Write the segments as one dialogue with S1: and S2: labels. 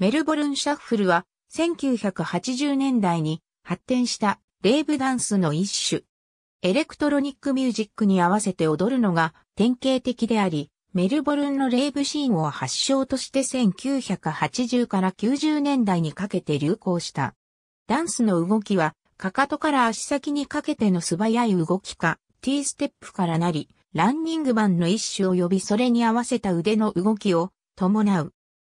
S1: メルボ
S2: ルンシャッフルは1980年代に発展したレイブダンスの一種。エレクトロニックミュージックに合わせて踊るのが典型的であり、メルボルンのレイブシーンを発祥として1980から90年代にかけて流行した。ダンスの動きは、かかとから足先にかけての素早い動きか、T ステップからなり、ランニングマンの一種及びそれに合わせた腕の動きを伴う。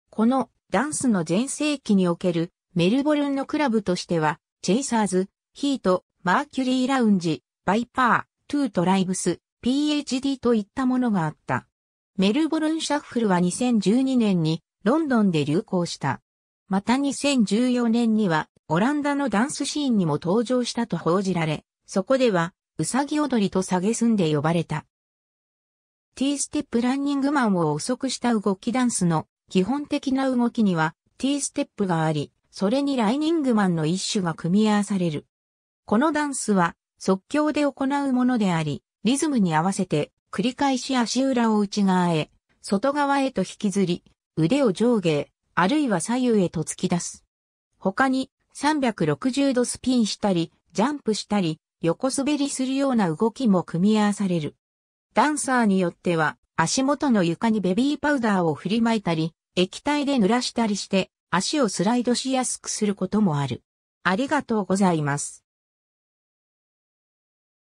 S2: このダンスの前世紀におけるメルボルンのクラブとしては、チェイサーズ、ヒート、マーキュリーラウンジ、バイパー、トゥートライブス、PHD といったものがあった。メルボルンシャッフルは2012年にロンドンで流行した。また2014年にはオランダのダンスシーンにも登場したと報じられ、そこではウサギ踊りと下げすんで呼ばれた。T ステップランニングマンを遅くした動きダンスの基本的な動きには T ステップがあり、それにライニングマンの一種が組み合わされる。このダンスは即興で行うものであり、リズムに合わせて繰り返し足裏を内側へ、外側へと引きずり、腕を上下、あるいは左右へと突き出す。他に360度スピンしたり、ジャンプしたり、横滑りするような動きも組み合わされる。ダンサーによっては、足元の床にベビーパウダーを振りまいたり、液体で濡らしたりして、足をスライドしやすくすることもある。ありがとうございます。